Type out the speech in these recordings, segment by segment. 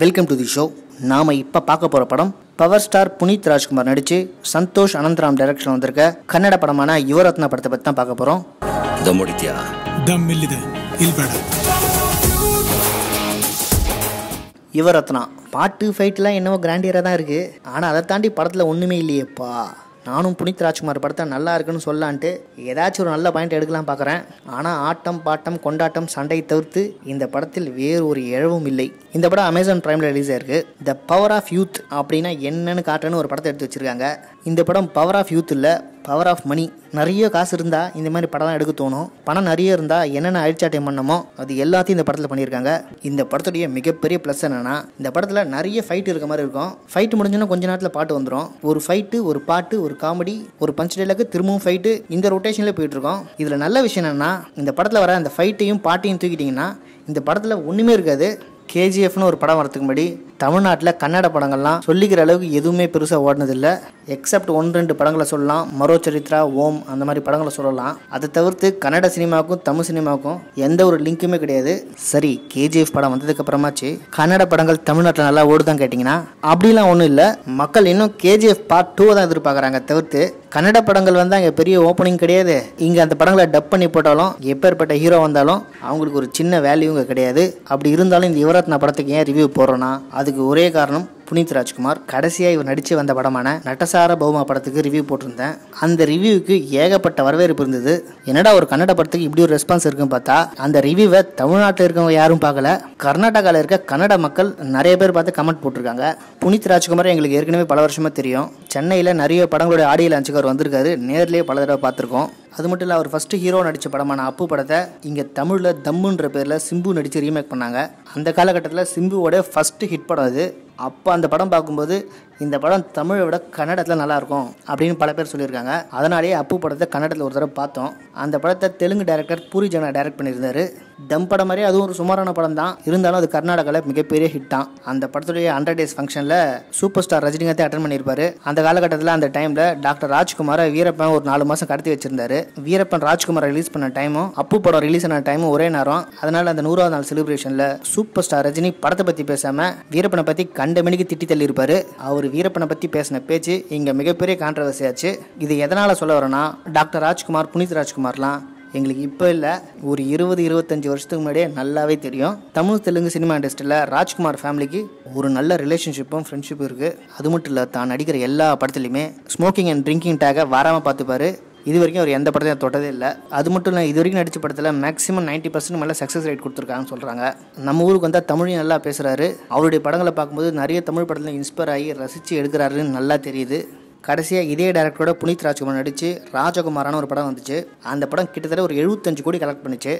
welcome to the show நாம் இப்போ பார்க்க போகிற படம் பவர் ஸ்டார் புனித் ராஜ்குமார் நடித்து சந்தோஷ் அனந்தராம் டைரக்ஷன் வந்திருக்க கன்னட படமான யுவரத்னா படத்தை பற்றி தான் பார்க்க போகிறோம் தம் முடித்தியா தம் யுவரத்னா பாட்டு ஃபைட்லாம் என்னவோ கிராண்டியராக தான் இருக்குது ஆனால் அதை தாண்டி படத்தில் ஒன்றுமே இல்லையேப்பா நானும் புனித் ராஜ்குமார் படத்தை நல்லா இருக்குன்னு சொல்லான்ட்டு ஏதாச்சும் ஒரு நல்ல பாயிண்ட் எடுக்கலாம் பார்க்குறேன் ஆனால் ஆட்டம் பாட்டம் கொண்டாட்டம் சண்டை தவிர்த்து இந்த படத்தில் வேறு ஒரு இழவும் இல்லை இந்த படம் அமேசான் பிரைமில் ரிலீஸ் ஆயிருக்கு த பவர் ஆஃப் யூத் அப்படின்னா என்னன்னு காட்டுறன்னு ஒரு படத்தை எடுத்து வச்சிருக்காங்க இந்த படம் பவர் ஆஃப் யூத் இல்லை பவர் ஆஃப் மணி நிறைய காசு இருந்தால் இந்த மாதிரி படம்லாம் எடுக்க தோணும் பணம் நிறைய இருந்தால் என்னென்ன அழிச்சாட்டை பண்ணமோ அது எல்லாத்தையும் இந்த படத்தில் பண்ணியிருக்காங்க இந்த படத்துடைய மிகப்பெரிய ப்ளஸ் என்னென்னா இந்த படத்தில் நிறைய ஃபைட் இருக்க மாதிரி இருக்கும் ஃபைட் முடிஞ்சோன்னா கொஞ்ச நேரத்தில் பாட்டு வந்துடும் ஒரு ஃபைட்டு ஒரு பாட்டு ஒரு காமெடி ஒரு பஞ்ச் டைலாக்கு திரும்பவும் ஃபைட்டு இந்த ரொட்டேஷனில் போயிட்டு இருக்கோம் இதில் நல்ல விஷயம் என்னென்னா இந்த படத்தில் வர அந்த ஃபைட்டையும் பாட்டையும் தூக்கிட்டிங்கன்னா இந்த படத்தில் ஒன்றுமே இருக்காது கேஜிஎஃப்னு ஒரு படம் வரதுக்கு முன்னாடி தமிழ்நாட்டில் கன்னட படங்கள்லாம் சொல்லிக்கிற அளவுக்கு எதுவுமே பெருசாக ஓடினதில்லை எக்ஸப்ட் ஒன் ரெண்டு படங்களை சொல்லலாம் மரோ சரித்ரா ஓம் அந்த மாதிரி படங்களை சொல்லலாம் அதை தவிர்த்து கன்னட சினிமாவுக்கும் தமிழ் சினிமாவுக்கும் எந்த ஒரு லிங்க்குமே கிடையாது சரி கேஜிஎஃப் படம் வந்ததுக்கு அப்புறமாச்சு கன்னட படங்கள் தமிழ்நாட்டில் நல்லா ஓடுதான் கேட்டிங்கன்னா அப்படிலாம் ஒன்றும் இல்லை மக்கள் இன்னும் கேஜிஎஃப் பார்ட் டூ தான் எதிர்பார்க்குறாங்க தவிர்த்து கன்னட படங்கள் வந்து அங்கே பெரிய ஓப்பனிங் கிடையாது இங்கே அந்த படங்களை டப் பண்ணி போட்டாலும் எப்பேற்பட்ட ஹீரோ வந்தாலும் அவங்களுக்கு ஒரு சின்ன வேல்யூங்க கிடையாது அப்படி இருந்தாலும் இந்த யுவரத்னா படத்துக்கு ஏன் ரிவ்யூ போடுறோன்னா அது அதுக்கு ஒரே காரணம் புனித் ராஜ்குமார் கடைசியாக இவர் நடித்து வந்த படமான நட்டசார பௌமா படத்துக்கு ரிவ்யூ போட்டிருந்தேன் அந்த ரிவ்யூவுக்கு ஏகப்பட்ட வரவேற்பு இருந்தது என்னடா ஒரு கன்னட படத்துக்கு இப்படி ஒரு ரெஸ்பான்ஸ் இருக்குன்னு பார்த்தா அந்த ரிவ்யூவை தமிழ்நாட்டில் இருக்கவங்க யாரும் பார்க்கல கர்நாடகாவில் இருக்க கன்னட மக்கள் நிறைய பேர் பார்த்து கமெண்ட் போட்டிருக்காங்க புனித் ராஜ்குமார் எங்களுக்கு ஏற்கனவே பல வருஷமாக தெரியும் சென்னையில் நிறைய படங்களுடைய ஆடியோ லான்ச்சுக்கு அவர் வந்திருக்காரு நேர்லேயே பல தடவை பார்த்துருக்கோம் அது மட்டும் இல்லை அவர் ஃபஸ்ட்டு ஹீரோ நடித்த படமான அப்பு படத்தை இங்கே தமிழில் தம்முன்ற பேரில் சிம்பு நடித்து ரீமேக் பண்ணாங்க அந்த காலகட்டத்தில் சிம்புவோட ஃபஸ்ட்டு ஹிட் படம் அது அப்போ அந்த படம் பார்க்கும்போது இந்த படம் தமிழை விட கன்னடத்தில் நல்லாயிருக்கும் அப்படின்னு பல பேர் சொல்லியிருக்காங்க அதனாலேயே அப்பு படத்தை கன்னடத்தில் ஒரு தடவை பார்த்தோம் அந்த படத்தை தெலுங்கு டேரக்டர் பூரி ஜனா டைரக்ட் பண்ணியிருந்தார் தம் படம் மாதிரி அதுவும் ஒரு சுமாரான படம் தான் இருந்தாலும் அது கர்நாடகாவில் மிகப்பெரிய ஹிட் தான் அந்த படத்துடைய ஹண்ட்ரட் டேஸ் ஃபங்க்ஷனில் சூப்பர் ஸ்டார் ரஜினிகாந்தே அட்டன் பண்ணியிருப்பார் அந்த காலகட்டத்தில் அந்த டைமில் டாக்டர் ராஜ்குமாரை வீரப்பன் ஒரு நாலு மாதம் கடத்தி வச்சிருந்தார் வீரப்பன் ராஜ்குமார் ரிலீஸ் பண்ண டைமும் அப்பு படம் ரிலீஸ் ஆன டைமும் ஒரே நேரம் அதனால் அந்த நூறாவது நாள் செலிப்ரேஷனில் சூப்பர் ஸ்டார் ரஜினி படத்தை பற்றி பேசாமல் வீரப்பனை பற்றி கண்ட மணிக்கு திட்டி தள்ளியிருப்பார் அவர் ஒரு வீரப்பனை பற்றி பேசின பேச்சு இங்கே மிகப்பெரிய கான்ட்ரவர்சியாச்சு ஆச்சு இது எதனால் சொல்ல வரேன்னா டாக்டர் ராஜ்குமார் புனித் ராஜ்குமார்லாம் எங்களுக்கு இப்போ இல்லை ஒரு இருபது இருபத்தஞ்சி வருஷத்துக்கு முன்னாடியே நல்லாவே தெரியும் தமிழ் தெலுங்கு சினிமா இண்டஸ்ட்ரியில் ராஜ்குமார் ஃபேமிலிக்கு ஒரு நல்ல ரிலேஷன்ஷிப்பும் ஃப்ரெண்ட்ஷிப்பும் இருக்குது அது மட்டும் இல்லை தான் நடிக்கிற எல்லா படத்துலையுமே ஸ்மோக்கிங் அண்ட் ட்ரிங்கிங் டேக வராமல் பார்த்துப்பாரு இது வரைக்கும் அவர் எந்த படத்தையும் தொட்டதே இல்லை அது மட்டும் இல்லை இது வரைக்கும் நடித்த படத்தில் மேக்ஸிமம் நைன்ட்டி பர்சன்ட் மேலே சக்ஸஸ் ரேட் கொடுத்துருக்காங்கன்னு சொல்கிறாங்க நம்ம ஊருக்கு வந்தால் தமிழையும் நல்லா பேசுகிறாரு அவருடைய படங்களை பார்க்கும்போது நிறைய தமிழ் படத்தில் இன்ஸ்பயர் ஆகி ரசித்து எடுக்கிறாருன்னு நல்லா தெரியுது கடைசியாக இதே டேரக்டரோட புனித் ராஜ்குமார் நடித்து ராஜகுமாரான ஒரு படம் வந்துச்சு அந்த படம் கிட்டத்தட்ட ஒரு எழுபத்தஞ்சு கோடி கலெக்ட் பண்ணிச்சு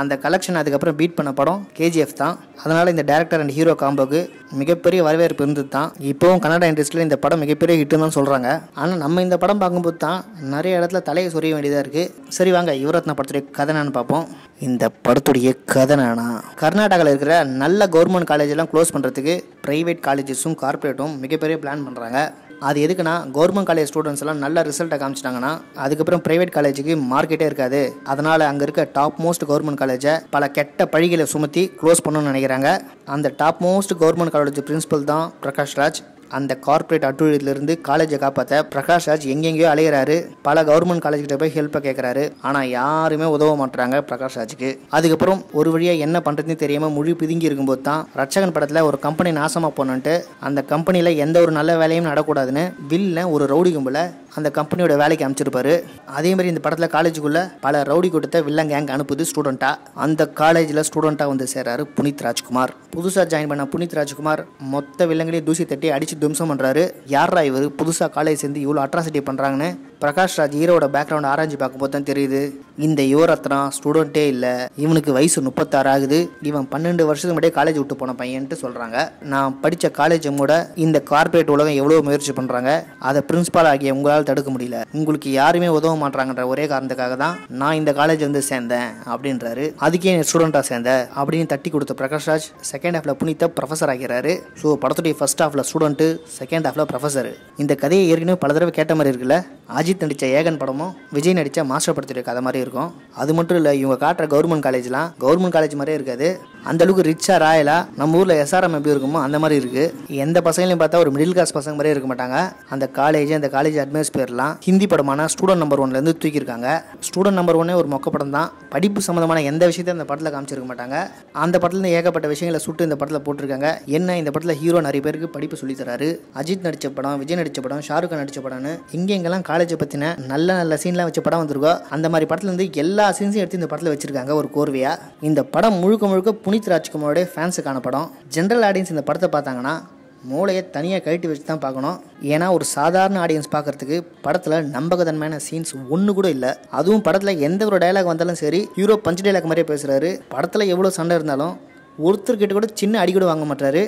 அந்த கலெக்ஷன் அதுக்கப்புறம் பீட் பண்ண படம் கேஜிஎஃப் தான் அதனால் இந்த டேரக்டர் அண்ட் ஹீரோ காம்போக்கு மிகப்பெரிய வரவேற்பு இருந்தது தான் இப்போவும் கன்னடா இண்டஸ்ட்ரியில் இந்த படம் மிகப்பெரிய ஹிட்டுன்னு தான் சொல்கிறாங்க ஆனால் நம்ம இந்த படம் பார்க்கும்போது தான் நிறைய இடத்துல தலையை சொரிய வேண்டியதாக இருக்குது சரி வாங்க யுவரத்னா படத்துடைய கதை நான் பார்ப்போம் இந்த படத்துடைய கதை நானா கர்நாடகாவில் இருக்கிற நல்ல கவர்மெண்ட் காலேஜெல்லாம் க்ளோஸ் பண்ணுறதுக்கு ப்ரைவேட் காலேஜஸும் கார்பரேட்டும் மிகப்பெரிய பிளான் பண்ணுறாங்க அது எதுக்குன்னா கவர்மெண்ட் காலேஜ் ஸ்டூடெண்ட்ஸ் எல்லாம் நல்ல ரிசல்ட்டை காமிச்சிட்டாங்கன்னா அதுக்கப்புறம் பிரைவேட் காலேஜுக்கு மார்க்கெட்டே இருக்காது அதனால் அங்கே இருக்க டாப் மோஸ்ட் கவர்மெண்ட் காலேஜை பல கெட்ட பழிகளை சுமத்தி க்ளோஸ் பண்ணணும்னு நினைக்கிறாங்க அந்த top most government college principal தான் பிரகாஷ்ராஜ் அந்த கார்ப்பரேட் அட்டுழியத்திலிருந்து காலேஜை காப்பாற்ற பிரகாஷ் ராஜ் எங்கெங்கேயோ அலையிறாரு பல கவர்மெண்ட் காலேஜ் கிட்ட போய் ஹெல்ப்பை கேட்குறாரு ஆனால் யாருமே உதவ மாட்டுறாங்க பிரகாஷ் ராஜுக்கு அதுக்கப்புறம் ஒரு வழியாக என்ன பண்ணுறதுன்னு தெரியாமல் முழு பிதுங்கி இருக்கும்போது தான் ரட்சகன் படத்தில் ஒரு கம்பெனி நாசமாக போனன்ட்டு அந்த கம்பெனியில் எந்த ஒரு நல்ல வேலையும் நடக்கூடாதுன்னு வில்ல ஒரு ரவுடி கும்பல அந்த கம்பெனியோட வேலைக்கு அமைச்சிருப்பாரு அதே மாதிரி இந்த படத்தில் காலேஜுக்குள்ளே பல ரவுடி கூட்டத்தை வில்லன் கேங் அனுப்புது ஸ்டூடெண்ட்டாக அந்த காலேஜில் ஸ்டூடெண்ட்டாக வந்து சேராரு புனித் ராஜ்குமார் புதுசாக ஜாயின் பண்ண புனித் ராஜ்குமார் மொத்த வில்லங்களையும் தூசி தட்டி அடிச்சு தும்சம் பண்ணுறாரு யாரா இவர் புதுசாக காலேஜ் சேர்ந்து இவ்வளோ அட்ராசிட்டி பண்ணுறாங்கன்னு பிரகாஷ் ராஜ் ஹீரோட பேக்ரவுண்ட் ஆராய்ச்சி பார்க்கும்போது தான் தெரியுது இந்த யுவரத்னா ஸ்டூடெண்ட்டே இல்லை இவனுக்கு வயசு முப்பத்தாறு ஆகுது இவன் பன்னெண்டு வருஷத்துக்கு முன்னாடியே காலேஜ் விட்டு போன பையன்ட்டு சொல்கிறாங்க நான் படித்த காலேஜ் கூட இந்த கார்பரேட் உலகம் எவ்வளோ முயற்சி பண்ணுறாங்க அதை பிரின்ஸிபால் ஆகிய உங்களால் தடுக்க முடியல உங்களுக்கு யாருமே உதவ மாட்டாங்கன்ற ஒரே காரணத்துக்காக தான் நான் இந்த காலேஜ் வந்து சேர்ந்தேன் அப்படின்றாரு அதுக்கே என் ஸ்டூடெண்ட்டாக சேர்ந்த அப்படின்னு தட்டி கொடுத்த பிரகாஷ்ராஜ் செகண்ட் ஹாஃபில் புனித ப்ரொஃபஸர் ஆகிறாரு ஸோ படத்துடைய ஃபர்ஸ்ட் ஹாஃபில் ஸ்டூடெண்ட்டு செகண்ட் ஹாஃபில் ப்ரொஃபஸர் இந்த கதையை ஏற்கனவே பல தடவை கேட்ட மாதிரி இருக்குல்ல அஜித் நடித்த ஏகன் படமும் விஜய் நடித்த மாஸ்டர் படத்துடைய கதை மாதிரி இருக்கும் அது மட்டும் இல்லை இவங்க காட்டுற கவர்மெண்ட் காலேஜ்லாம் கவர்மெண்ட் காலேஜ் மாதிரியே இருக்காது அந்த அளவுக்கு ரிச்சாக ராயலா நம்ம ஊரில் எஸ்ஆர்எம் எப்படி இருக்குமோ அந்த மாதிரி இருக்கு எந்த பசங்களையும் பார்த்தா ஒரு மிடில் கிளாஸ் பசங்க மாதிரியே இருக்க மாட்டாங்க அந்த காலேஜ் அந்த காலேஜ் அட்மாஸ்பியர்லாம் ஹிந்தி படமான ஸ்டூடெண்ட் நம்பர் ஒன்லேருந்து தூக்கியிருக்காங்க ஸ்டூடெண்ட் நம்பர் ஒன்னே ஒரு மொக்க படம் தான் படிப்பு சம்மந்தமான எந்த விஷயத்தையும் அந்த படத்தில் காமிச்சிருக்க மாட்டாங்க அந்த படத்தில் ஏகப்பட்ட விஷயங்களை சுட்டு இந்த படத்தில் போட்டிருக்காங்க என்ன இந்த படத்தில் ஹீரோ நிறைய பேருக்கு படிப்பு சொல்லித்தராரு அஜித் நடித்த படம் விஜய் நடித்த படம் ஷாருக் நடித்த படம்னு எங்கெல்லாம் காலேஜை பற்றின நல்ல நல்ல சீன்லாம் வச்ச படம் வந்திருக்கோ அந்த மாதிரி படத்துல வந்து எல்லா சீன்ஸையும் எடுத்து இந்த படத்தில் வச்சிருக்காங்க ஒரு கோர்வையாக இந்த படம் முழுக்க முழுக்க புனித் ராஜ்குமாரோடைய ஃபேன்ஸுக்கான படம் ஜென்ரல் ஆடியன்ஸ் இந்த படத்தை பார்த்தாங்கன்னா மூளையை தனியாக கழட்டி வச்சு தான் பார்க்கணும் ஏன்னா ஒரு சாதாரண ஆடியன்ஸ் பார்க்குறதுக்கு படத்தில் நம்பகத்தன்மையான சீன்ஸ் ஒன்று கூட இல்லை அதுவும் படத்தில் எந்த ஒரு டைலாக் வந்தாலும் சரி ஹீரோ பஞ்சு டைலாக் மாதிரியே பேசுகிறாரு படத்தில் எவ்வளோ சண்டை இருந்தாலும் ஒருத்தர்கிட்ட கூட சின்ன அடி கூட வாங்க மாட்டாரு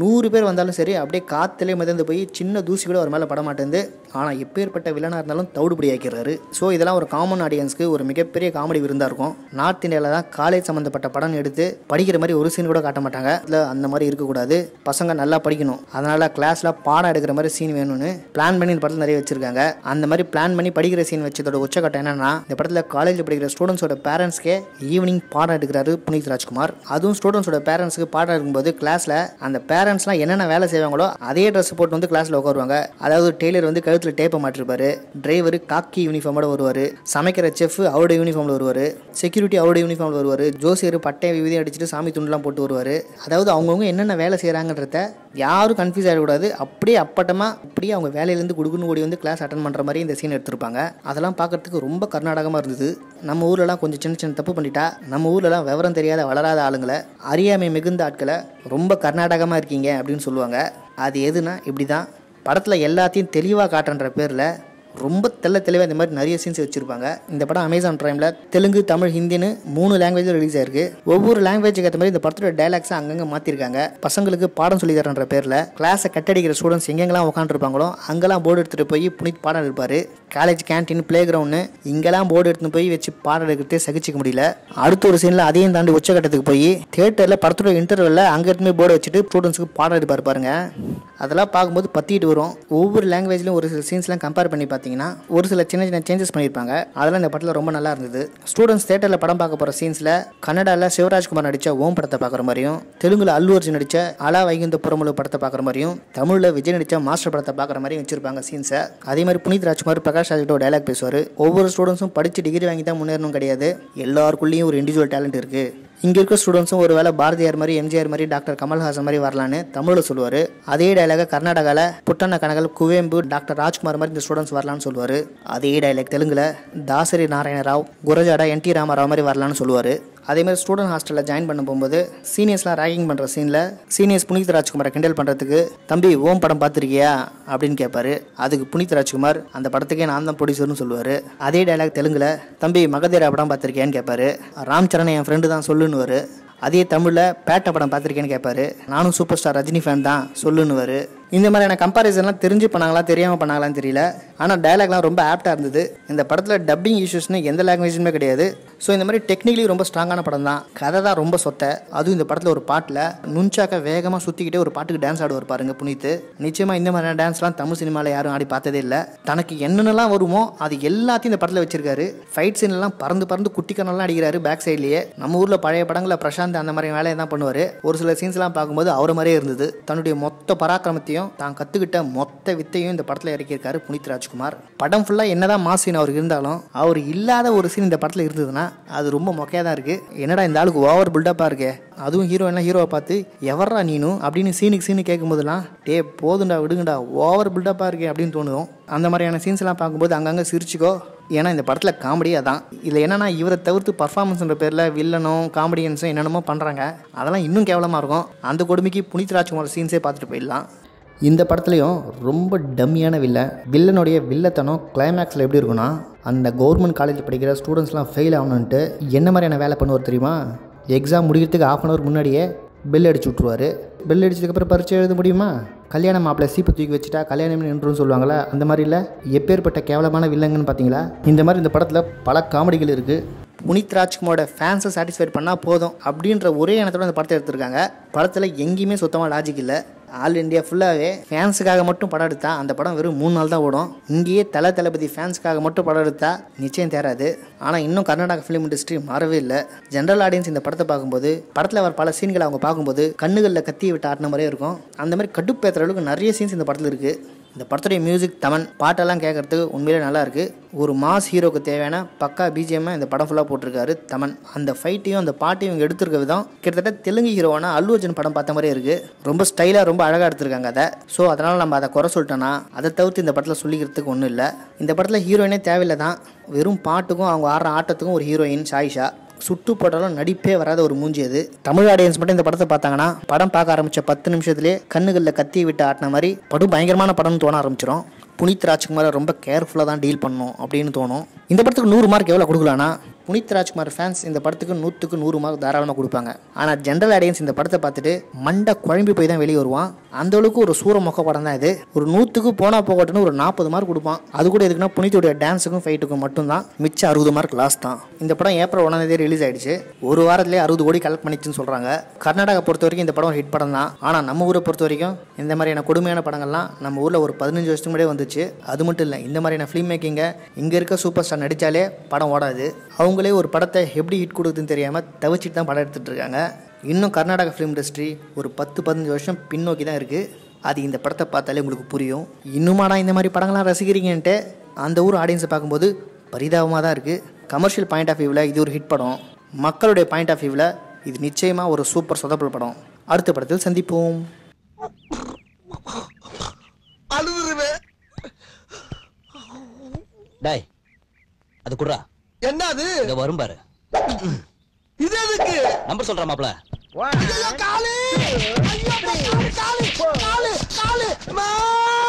நூறு பேர் வந்தாலும் சரி அப்படியே காற்றுலேயே மிதந்து போய் சின்ன தூசி கூட ஒரு மேலே பட மாட்டேங்குது ஆனால் எப்பேற்பட்ட வில்லனாக இருந்தாலும் தவிடுபடி ஆக்கிறாரு ஸோ இதெல்லாம் ஒரு காமன் ஆடியன்ஸ்க்கு ஒரு மிகப்பெரிய காமெடி விருந்தாக இருக்கும் நார்த் இந்தியாவில் தான் காலேஜ் சம்மந்தப்பட்ட படம் எடுத்து படிக்கிற மாதிரி ஒரு சீன் கூட காட்ட மாட்டாங்க இல்லை அந்த மாதிரி இருக்கக்கூடாது பசங்க நல்லா படிக்கணும் அதனால் கிளாஸில் பாடம் எடுக்கிற மாதிரி சீன் வேணும்னு பிளான் பண்ணி இந்த படத்தில் நிறைய வச்சிருக்காங்க அந்த மாதிரி பிளான் பண்ணி படிக்கிற சீன் வச்சதோட உச்சக்கட்டம் என்னன்னா இந்த படத்தில் காலேஜில் படிக்கிற ஸ்டூடெண்ட்ஸோட பேரண்ட்ஸ்க்கே ஈவினிங் பாடம் எடுக்கிறாரு புனித் ராஜ்குமார் அதுவும் ஸ்டூடெண்ட்ஸோட பேரண்ட்ஸ்க்கு பாடம் எடுக்கும்போது கிளாஸில் அந்த பேரண்ட்ஸ்லாம் என்னென்ன வேலை செய்வாங்களோ அதே ட்ரெஸ் போட்டு வந்து கிளாஸில் உட்காருவாங்க அதாவது டெய்லர் வந்து கழு கழுத்தில் டேப்பை மாட்டிருப்பாரு டிரைவர் காக்கி யூனிஃபார்மோட வருவார் சமைக்கிற செஃப் அவரோட யூனிஃபார்மில் வருவார் செக்யூரிட்டி அவரோட யூனிஃபார்மில் வருவார் ஜோசியர் பட்டை விதி அடிச்சுட்டு சாமி துண்டுலாம் போட்டு வருவார் அதாவது அவங்கவுங்க என்னென்ன வேலை செய்கிறாங்கன்றத யாரும் கன்ஃபியூஸ் ஆகிடக்கூடாது அப்படியே அப்பட்டமாக அப்படியே அவங்க வேலையிலேருந்து கொடுக்குன்னு ஓடி வந்து கிளாஸ் அட்டன் பண்ணுற மாதிரி இந்த சீன் எடுத்திருப்பாங்க அதெல்லாம் பார்க்குறதுக்கு ரொம்ப கர்நாடகமாக இருந்தது நம்ம ஊர்லலாம் கொஞ்சம் சின்ன சின்ன தப்பு பண்ணிட்டா நம்ம ஊர்லலாம் விவரம் தெரியாத வளராத ஆளுங்களை அறியாமை மிகுந்த ஆட்களை ரொம்ப கர்நாடகமாக இருக்கீங்க அப்படின்னு சொல்லுவாங்க அது எதுனா இப்படி தான் படத்தில் எல்லாத்தையும் தெளிவாக காட்டுன்ற பேரில் ரொம்ப தெல்ல தெளிவாக இந்த மாதிரி நிறைய சீன்ஸ் வச்சுருப்பாங்க இந்த படம் அமேசான் ப்ரைமில் தெலுங்கு தமிழ் ஹிந்தின்னு மூணு லாங்குவேஜில் ரிலீஸ் ஆயிருக்கு ஒவ்வொரு லாங்குவேஜுக்கு ஏற்ற மாதிரி இந்த படத்தோட டைலாக்ஸை அங்கங்கே மாற்றிருக்காங்க பசங்களுக்கு பாடம் சொல்லி தரன்ற பேரில் கிளாஸை கட்டடிக்கிற ஸ்டூடெண்ட்ஸ் எங்கெங்கெல்லாம் உட்காந்துருப்பாங்களோ அங்கெல்லாம் போர்டு எடுத்துகிட்டு போய் புனித் பாடம் எடுப்பார் காலேஜ் கேன்டீன் பிளே கிரவுண்டு இங்கெல்லாம் போர்டு எடுத்துன்னு போய் வச்சு பாடம் எடுக்கிறதே சகிச்சிக்க முடியல அடுத்த ஒரு சீனில் அதையும் தாண்டி உச்சக்கட்டத்துக்கு போய் தேட்டரில் படத்தோட இன்டர்வெல்ல அங்கே எடுத்துமே போர்டு வச்சுட்டு ஸ்டூடெண்ட்ஸுக்கு பாடம் எடுப்பார் பாருங்க அதெல்லாம் பார்க்கும்போது பற்றிட்டு வரும் ஒவ்வொரு லாங்குவேஜ்லையும் ஒரு சில சீன்ஸ்லாம் கம்பேர் பண்ணி பார்த்தீங்கன்னா ஒரு சில சின்ன சின்ன சேஞ்சஸ் பண்ணியிருப்பாங்க அதெல்லாம் இந்த படத்தில் ரொம்ப நல்லா இருந்தது ஸ்டூடெண்ட்ஸ் தேட்டரில் படம் பார்க்க போகிற சீன்ஸில் கன்னடாவில் சிவராஜ்குமார் நடித்த ஓம் படத்தை பார்க்குற மாதிரியும் தெலுங்கில் அல்லு அர்ஜுன் நடித்த அலா வைகுந்த புறமுழு படத்தை பார்க்குற மாதிரியும் தமிழில் விஜய் நடித்த மாஸ்டர் படத்தை பார்க்குற மாதிரியும் வச்சிருப்பாங்க சீன்ஸை அதே மாதிரி புனித் ராஜ்குமார் பிரகாஷ் ராஜ்கிட்ட டைலாக் பேசுவார் ஒவ்வொரு ஸ்டூடெண்ட்ஸும் படித்து டிகிரி வாங்கி தான் முன்னேறணும் கிடையாது எல்லாருக்குள்ளேயும் ஒரு இண்டிவிஜுவல் டேலண்ட் இருக்குது இங்கே இருக்க ஸ்டூடெண்ட்ஸும் ஒரு வேலை பாரதியார் மாதிரி எம்ஜிஆர் மாதிரி டாக்டர் கமல்ஹாசன் மாதிரி வரலான்னு தமிழில் சொல்லுவார் அதே டைலாக கர்நாடகாவில் புட்டன கனகல் குவேம்பு டாக்டர் ராஜ்குமார் மாதிரி இந்த ஸ்டூடெண்ட்ஸ் வரலான்னு சொல்லுவார் அதே டைலாக் தெலுங்கில் தாசரி நாராயண ராவ் குரஜாடா என் டி ராமராவ் மாதிரி வரலான்னு சொல்லுவார் அதேமாதிரி ஸ்டூடெண்ட் ஹாஸ்டலில் ஜாயின் பண்ண போகும்போது சீனியர்ஸ்லாம் ரேகிங் பண்ணுற சீனில் சீனியர்ஸ் புனித் ராஜ்குமாரை கிண்டல் பண்ணுறதுக்கு தம்பி ஓம் படம் பார்த்துருக்கியா அப்படின்னு கேட்பாரு அதுக்கு புனித ராஜ்குமார் அந்த படத்துக்கே நான் தான் ப்ரொடியூசர்னு சொல்லுவார் அதே டைலாக் தெலுங்கில் தம்பி மகதேரா படம் பார்த்துருக்கியான்னு கேட்பாரு ராம் சரண் என் ஃப்ரெண்டு தான் சொல்லுன்னு அதே தமிழில் பேட்டை படம் பார்த்துருக்கேன்னு கேட்பாரு நானும் சூப்பர் ஸ்டார் ரஜினி ஃபேன் தான் சொல்லுன்னுவார் இந்த மாதிரியான கம்பாரிசன்லாம் தெரிஞ்சு பண்ணாங்களா தெரியாமல் பண்ணாங்களான்னு தெரியல ஆனால் டைலாக்லாம் ரொம்ப ஆப்டாக இருந்தது இந்த படத்தில் டப்பிங் இஷ்யூஸ்னு எந்த லாங்குவேஜுமே கிடையாது ஸோ இந்த மாதிரி டெக்னிக்கலி ரொம்ப ஸ்ட்ராங்கான படம் தான் கதை தான் ரொம்ப சொத்தை அதுவும் இந்த படத்தில் ஒரு பாட்டில் நுஞ்சாக்க வேகமாக சுற்றிக்கிட்டே ஒரு பாட்டுக்கு டான்ஸ் ஆடுவார் பாருங்க புனித்து நிச்சயமாக இந்த மாதிரியான டான்ஸ்லாம் தமிழ் சினிமாவில் யாரும் ஆடி பார்த்ததே இல்லை தனக்கு என்னென்னலாம் வருமோ அது எல்லாத்தையும் இந்த படத்தில் வச்சிருக்காரு ஃபைட் சீன்லாம் பறந்து பறந்து குட்டி கண்ணெல்லாம் அடிக்கிறாரு பேக் சைட்லேயே நம்ம ஊரில் பழைய படங்களில் பிரசாந்த் அந்த மாதிரி வேலையை தான் பண்ணுவார் ஒரு சில சீன்ஸ்லாம் பார்க்கும்போது அவர் மாதிரியே இருந்தது தன்னுடைய மொத்த பராக்கிரமத்தையும் வித்தையும் தான் கற்றுக்கிட்ட மொத்த வித்தையும் இந்த படத்தில் இறக்கியிருக்காரு புனித் ராஜ்குமார் படம் ஃபுல்லாக என்னதான் மாஸ் சீன் அவருக்கு இருந்தாலும் அவர் இல்லாத ஒரு சீன் இந்த படத்தில் இருந்ததுன்னா அது ரொம்ப மொக்கையாக தான் இருக்குது என்னடா இந்த ஆளுக்கு ஓவர் பில்டப்பாக இருக்கே அதுவும் ஹீரோ என்ன ஹீரோவை பார்த்து எவர்ரா நீனும் அப்படின்னு சீனுக்கு சீனு போதுலாம் டே போதுண்டா விடுங்கடா ஓவர் பில்டப்பாக இருக்கே அப்படின்னு தோணுதும் அந்த மாதிரியான சீன்ஸ்லாம் பார்க்கும்போது அங்கங்கே சிரிச்சுக்கோ ஏன்னா இந்த படத்தில் காமெடியாக தான் இதில் என்னென்னா இவரை தவிர்த்து பர்ஃபார்மன்ஸ்ன்ற பேரில் வில்லனும் காமெடியன்ஸும் என்னென்னமோ பண்ணுறாங்க அதெல்லாம் இன்னும் கேவலமாக இருக்கும் அந்த கொடுமைக்கு புனித் ராஜ்குமார் சீன்ஸே பார்த்துட்டு போயிடலாம் இந்த படத்துலையும் ரொம்ப டம்மியான வில்லை வில்லனுடைய வில்லத்தனம் கிளைமேக்ஸில் எப்படி இருக்குன்னா அந்த கவர்மெண்ட் காலேஜ் படிக்கிற ஸ்டூடெண்ட்ஸ்லாம் ஃபெயில் ஆகணுன்ட்டு என்ன மாதிரியான வேலை பண்ணுவார் தெரியுமா எக்ஸாம் முடிகிறதுக்கு ஆஃப் அன் ஹவர் முன்னாடியே பெல் அடிச்சு விட்ருவார் பெல் அடிச்சதுக்கப்புறம் பரிச்சை எழுத முடியுமா கல்யாணம் மாப்பிள்ள சீப்பு தூக்கி வச்சுட்டா கல்யாணம் நின்றுன்னு சொல்லுவாங்களா அந்த மாதிரி இல்லை எப்பேற்பட்ட கேவலமான வில்லங்கன்னு பார்த்தீங்களா இந்த மாதிரி இந்த படத்தில் பல காமெடிகள் இருக்குது புனித் ராஜ்குமாரோட ஃபேன்ஸை சாட்டிஸ்ஃபை பண்ணால் போதும் அப்படின்ற ஒரே எண்ணத்தோட அந்த படத்தை எடுத்திருக்காங்க படத்தில் எங்கேயுமே சுத்தமாக லாஜிக் இல்லை ஆல் இண்டியா ஃபுல்லாகவே ஃபேன்ஸுக்காக மட்டும் படம் எடுத்தா அந்த படம் வெறும் மூணு நாள் தான் ஓடும் இங்கேயே தலை தளபதி ஃபேன்ஸுக்காக மட்டும் படம் எடுத்தா நிச்சயம் தேராது ஆனால் இன்னும் கர்நாடகா ஃபிலிம் இண்டஸ்ட்ரி மாறவே இல்லை ஜென்ரல் ஆடியன்ஸ் இந்த படத்தை பார்க்கும்போது படத்தில் வர பல சீன்களை அவங்க பார்க்கும்போது கண்ணுகளில் கத்தி விட்டு ஆட்டின மாதிரியே இருக்கும் அந்த மாதிரி கடுப்பேற்றுற அளவுக்கு நிறைய சீன்ஸ் இந்த படத்தில் இருக்குது இந்த படத்துடைய மியூசிக் தமன் பாட்டெல்லாம் கேட்குறதுக்கு உண்மையிலே நல்லா இருக்குது ஒரு மாஸ் ஹீரோக்கு தேவையான பக்கா பிஜிஎம்மை இந்த படம் ஃபுல்லாக போட்டிருக்காரு தமன் அந்த ஃபைட்டையும் அந்த பாட்டையும் இவங்க எடுத்திருக்க விதம் கிட்டத்தட்ட தெலுங்கு ஹீரோவான அல்லு அர்ஜுன் படம் பார்த்த மாதிரி இருக்குது ரொம்ப ஸ்டைலாக ரொம்ப அழகாக எடுத்திருக்காங்க அதை ஸோ அதனால் நம்ம அதை குறை சொல்லிட்டோன்னா அதை தவிர்த்து இந்த படத்தில் சொல்லிக்கிறதுக்கு ஒன்றும் இல்லை இந்த படத்தில் ஹீரோயினே தேவையில்லை தான் வெறும் பாட்டுக்கும் அவங்க ஆடுற ஆட்டத்துக்கும் ஒரு ஹீரோயின் சாயிஷா சுட்டுப்படலாம் நடிப்பே வராத ஒரு மூஞ்சி அது தமிழ் ஆடியன்ஸ் மட்டும் இந்த படத்தை பார்த்தாங்கன்னா படம் பார்க்க ஆரம்பித்த பத்து நிமிஷத்துலேயே கண்ணுகளில் கத்தி விட்டு ஆட்டின மாதிரி படம் பயங்கரமான படம்னு தோண ஆரம்பிச்சிடும் புனித் ராஜ்குமாரை ரொம்ப கேர்ஃபுல்லாக தான் டீல் பண்ணும் அப்படின்னு தோணும் இந்த படத்துக்கு நூறு மார்க் எவ்வளோ கொடுக்கலான்னா புனித் ராஜ்குமார் ஃபேன்ஸ் இந்த படத்துக்கு நூற்றுக்கு நூறு மார்க் தாராளமாக கொடுப்பாங்க ஆனால் ஜென்ரல் ஆடியன்ஸ் இந்த படத்தை பார்த்துட்டு மண்டை குழம்பி போய் தான் வெளியே வருவான் அந்த அளவுக்கு ஒரு சூரமொக்க படம் தான் இது ஒரு நூற்றுக்கு போனால் போகட்டுன்னு ஒரு நாற்பது மார்க் கொடுப்பான் அது கூட எதுக்குன்னா புனித்துடைய டான்ஸுக்கும் ஃபைட்டுக்கும் மட்டும்தான் மிச்சம் அறுபது மார்க் லாஸ் தான் இந்த படம் ஏப்ரல் ஒன்றாம் தேதி ரிலீஸ் ஆயிடுச்சு ஒரு வாரத்திலே அறுபது கோடி கலெக்ட் பண்ணிச்சுன்னு சொல்கிறாங்க கர்நாடகா பொறுத்த வரைக்கும் இந்த படம் ஹிட் படம் தான் ஆனால் நம்ம ஊரை பொறுத்த வரைக்கும் இந்த மாதிரியான கொடுமையான படங்கள்லாம் நம்ம ஊரில் ஒரு பதினஞ்சு வருஷத்துக்கு முன்னாடியே வந்து போயிடுச்சு அது மட்டும் இல்லை இந்த மாதிரியான ஃபிலிம் மேக்கிங்கை இங்கே இருக்க சூப்பர் ஸ்டார் நடித்தாலே படம் ஓடாது அவங்களே ஒரு படத்தை எப்படி ஹிட் கொடுக்குதுன்னு தெரியாமல் தவிச்சிட்டு தான் படம் எடுத்துகிட்டு இருக்காங்க இன்னும் கர்நாடக ஃபிலிம் இண்டஸ்ட்ரி ஒரு பத்து பதினஞ்சு வருஷம் பின்னோக்கி தான் இருக்குது அது இந்த படத்தை பார்த்தாலே உங்களுக்கு புரியும் இன்னுமாடா இந்த மாதிரி படங்கள்லாம் ரசிக்கிறீங்கன்ட்டு அந்த ஊர் ஆடியன்ஸை பார்க்கும்போது பரிதாபமாக தான் இருக்குது கமர்ஷியல் பாயிண்ட் ஆஃப் வியூவில் இது ஒரு ஹிட் படம் மக்களுடைய பாயிண்ட் ஆஃப் வியூவில் இது நிச்சயமாக ஒரு சூப்பர் சொதப்பல் படம் அடுத்த படத்தில் சந்திப்போம் டேய் அது குடுறா என்ன அது இத வரும் பாரு இது எதுக்கு நம்பர் சொல்றா மாப்ள ஐயோ காலு ஐயோ காலு காலு காலு மா